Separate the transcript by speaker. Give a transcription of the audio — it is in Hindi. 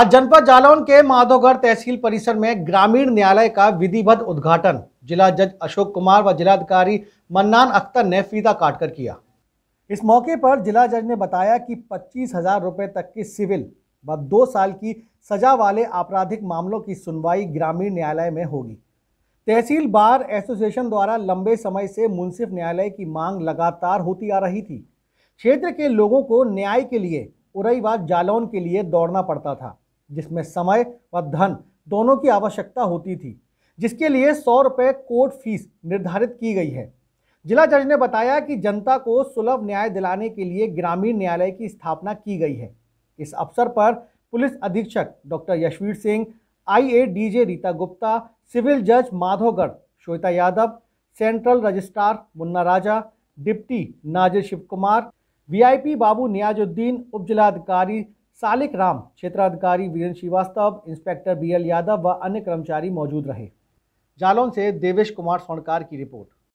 Speaker 1: आज जनपद जालौन के माधोगढ़ तहसील परिसर में ग्रामीण न्यायालय का विधिवत उद्घाटन जिला जज अशोक कुमार व जिलाधिकारी मन्नान अख्तर ने फीता काटकर किया इस मौके पर जिला जज ने बताया कि पच्चीस हजार रुपये तक की सिविल व दो साल की सजा वाले आपराधिक मामलों की सुनवाई ग्रामीण न्यायालय में होगी तहसील बार एसोसिएशन द्वारा लंबे समय से मुंसिफ न्यायालय की मांग लगातार होती आ रही थी क्षेत्र के लोगों को न्याय के लिए उरई व जालौन के लिए दौड़ना पड़ता था जिसमें समय व धन दोनों की आवश्यकता होती थी जिसके लिए सौ रुपये कोर्ट फीस निर्धारित की गई है जिला जज ने बताया कि जनता को सुलभ न्याय दिलाने के लिए ग्रामीण न्यायालय की स्थापना की गई है इस अवसर पर पुलिस अधीक्षक doctor Yashveer Singh I DJ Rita Gupta civil जज Madhogarh Shweta Yadav central registrar Munna Raja deputy नाजिर शिव कुमार वी बाबू नियाजुद्दीन उपजिलाधिकारी सालिक राम क्षेत्राधिकारी Virendra Shrivastava inspector B L Yadav व अन्य कर्मचारी मौजूद रहे जालौन से देवेश कुमार सोनकार की रिपोर्ट